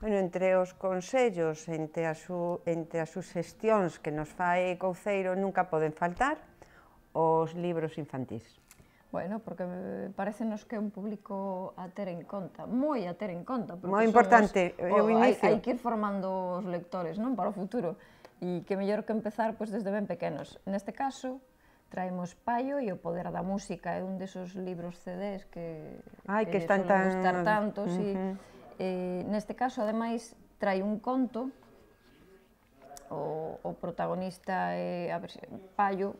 Bueno, entre os consellos, entre as, su, entre as sugestións que nos fai Couceiro, nunca poden faltar os libros infantis. Bueno, porque eh, nos que é un público a ter en conta, moi a ter en conta. Moi importante, é o inicio. Hai, hai que ir formando os lectores, non? Para o futuro. E que mellor que empezar pois, desde ben pequenos. Neste caso, traemos Paio e o poder da música, é un desos libros CDs que, Ai, que, que eh, están tan... gustar tanto, uh -huh. sí. Eh, neste caso, ademais, trai un conto, o, o protagonista é a Pallo,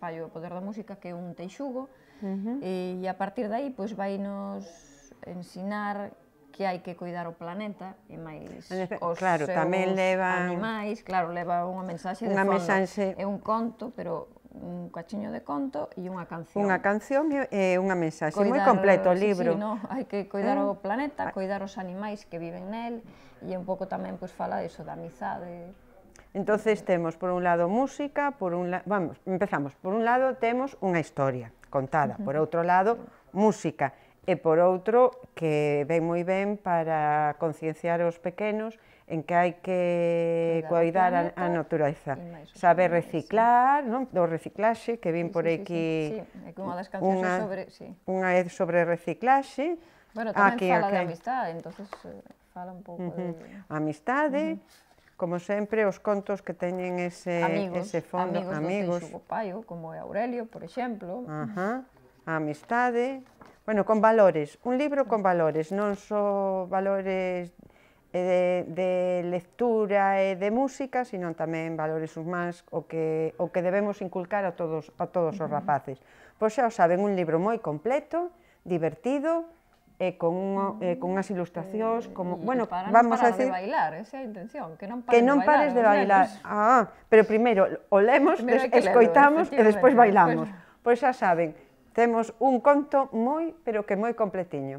Pallo o poder da música, que é un teixugo, uh -huh. e, e a partir dai pois, vai nos ensinar que hai que cuidar o planeta e máis os claro, seus tamén leva... animais, claro, leva unha mensaxe de unha fondo. Mensaxe... É un conto, pero un cachiño de conto e unha canción. Unha canción e unha mensaxe, moi completo o libro. Sí, sí, no, hai que cuidar eh? o planeta, ah. cuidar os animais que viven nel e un pouco tamén pois fala iso da amizade. Entonces temos por un lado música, por un la... vamos, empezamos, por un lado temos unha historia contada, uh -huh. por outro lado música e por outro que ven moi ben para concienciar os pequenos en que hai que cuidar a, a natureza, saber reciclar, non? do reciclaxe, que vin sí, por aquí sí, sí, sí. unha das cancións unha, sobre, sí. unha é sobre reciclaxe. Bueno, tamén aquí, fala aquí. de amistade, entonces eh, fala un pouco uh -huh. de... Amistade, uh -huh como sempre, os contos que teñen ese, amigos, ese fondo. Amigos, amigos. do Teixo Paio, como é Aurelio, por exemplo. Ajá. Uh -huh a amistade, bueno, con valores, un libro con valores, non só valores eh, de, de lectura e de música, sino tamén valores humanos o que, o que debemos inculcar a todos, a todos os rapaces. Pois xa o saben, un libro moi completo, divertido, e con, un, e con unhas ilustracións eh, como, bueno, para vamos a decir... de bailar, esa é a intención, que non pares, que non pares de bailar. De bailar. Ah, pero primeiro o lemos, primero des, escoitamos leerlo, e despois bailamos. Pois pues xa saben, Temos un conto moi, pero que moi completiño.